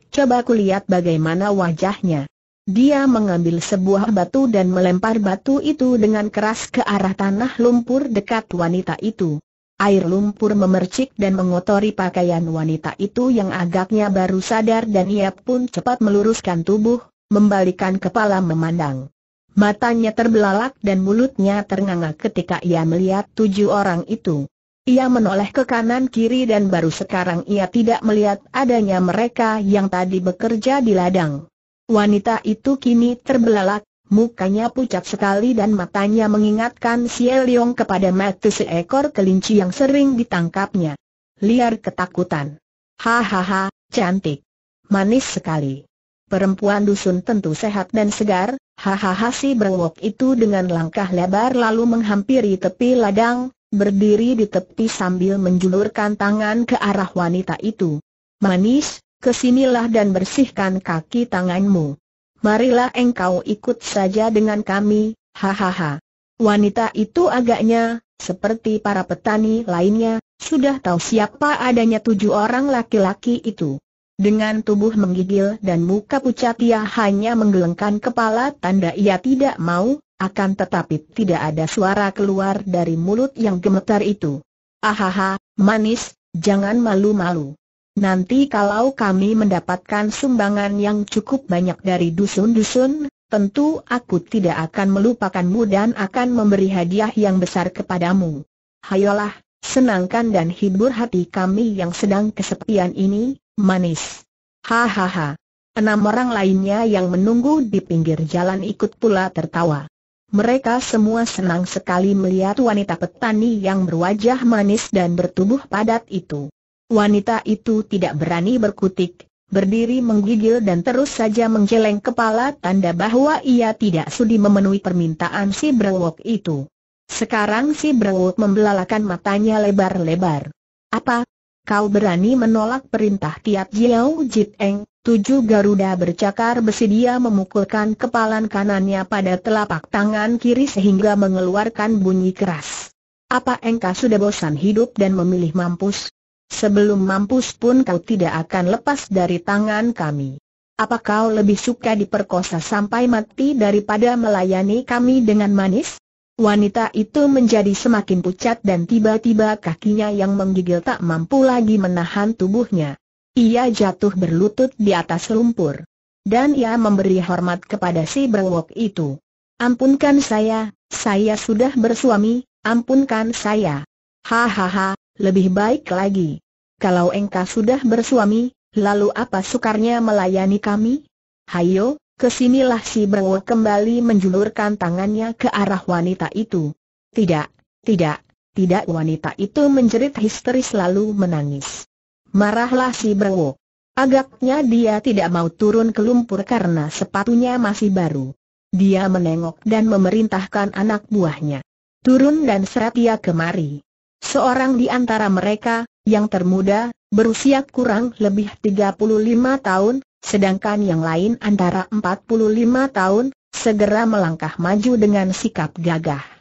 Coba aku lihat bagaimana wajahnya. Dia mengambil sebuah batu dan melempar batu itu dengan keras ke arah tanah lumpur dekat wanita itu. Air lumpur memercik dan mengotori pakaian wanita itu yang agaknya baru sadar dan ia pun cepat meluruskan tubuh, membalikan kepala memandang. Matanya terbelalak dan mulutnya ternganga ketika ia melihat tujuh orang itu. Ia menoleh ke kanan kiri dan baru sekarang ia tidak melihat adanya mereka yang tadi bekerja di ladang. Wanita itu kini terbelalak, mukanya pucat sekali dan matanya mengingatkan si Eliong kepada mati seekor kelinci yang sering ditangkapnya. Liar ketakutan. Hahaha, cantik. Manis sekali. Perempuan dusun tentu sehat dan segar, hahaha si berwok itu dengan langkah lebar lalu menghampiri tepi ladang, berdiri di tepi sambil menjulurkan tangan ke arah wanita itu. Manis, kesinilah dan bersihkan kaki tanganmu. Marilah engkau ikut saja dengan kami, hahaha. Wanita itu agaknya, seperti para petani lainnya, sudah tahu siapa adanya tujuh orang laki-laki itu. Dengan tubuh menggigil dan muka pucat ia hanya menggelengkan kepala tanda ia tidak mau, akan tetapi tidak ada suara keluar dari mulut yang gemetar itu. Ahaha, manis, jangan malu-malu. Nanti kalau kami mendapatkan sumbangan yang cukup banyak dari dusun-dusun, tentu aku tidak akan melupakanmu dan akan memberi hadiah yang besar kepadamu. Hayolah, senangkan dan hibur hati kami yang sedang kesepian ini, manis. Hahaha. Enam orang lainnya yang menunggu di pinggir jalan ikut pula tertawa. Mereka semua senang sekali melihat wanita petani yang berwajah manis dan bertubuh padat itu. Wanita itu tidak berani berkutik, berdiri menggigil dan terus saja menggeleng kepala tanda bahwa ia tidak sudi memenuhi permintaan si Brewok itu. Sekarang si Brewok membelalakan matanya lebar-lebar. Apa? Kau berani menolak perintah tiat Jiao Jit Eng? Tujuh Garuda bercakar bersedia memukulkan kepalan kanannya pada telapak tangan kiri sehingga mengeluarkan bunyi keras. Apa engkau sudah bosan hidup dan memilih mampus? Sebelum mampus pun kau tidak akan lepas dari tangan kami. Apa kau lebih suka diperkosa sampai mati daripada melayani kami dengan manis? Wanita itu menjadi semakin pucat dan tiba-tiba kakinya yang menggigil tak mampu lagi menahan tubuhnya. Ia jatuh berlutut di atas lumpur. Dan ia memberi hormat kepada si berwok itu. Ampunkan saya, saya sudah bersuami, ampunkan saya. Hahaha, lebih baik lagi. Kalau engkau sudah bersuami, lalu apa sukarnya melayani kami? Hayo, kesinilah si berwok kembali menjulurkan tangannya ke arah wanita itu. Tidak, tidak, tidak wanita itu menjerit histeris lalu menangis. Marahlah si Brewo. Agaknya dia tidak mau turun ke lumpur karena sepatunya masih baru. Dia menengok dan memerintahkan anak buahnya. Turun dan seratia kemari. Seorang di antara mereka, yang termuda, berusia kurang lebih 35 tahun, sedangkan yang lain antara 45 tahun, segera melangkah maju dengan sikap gagah.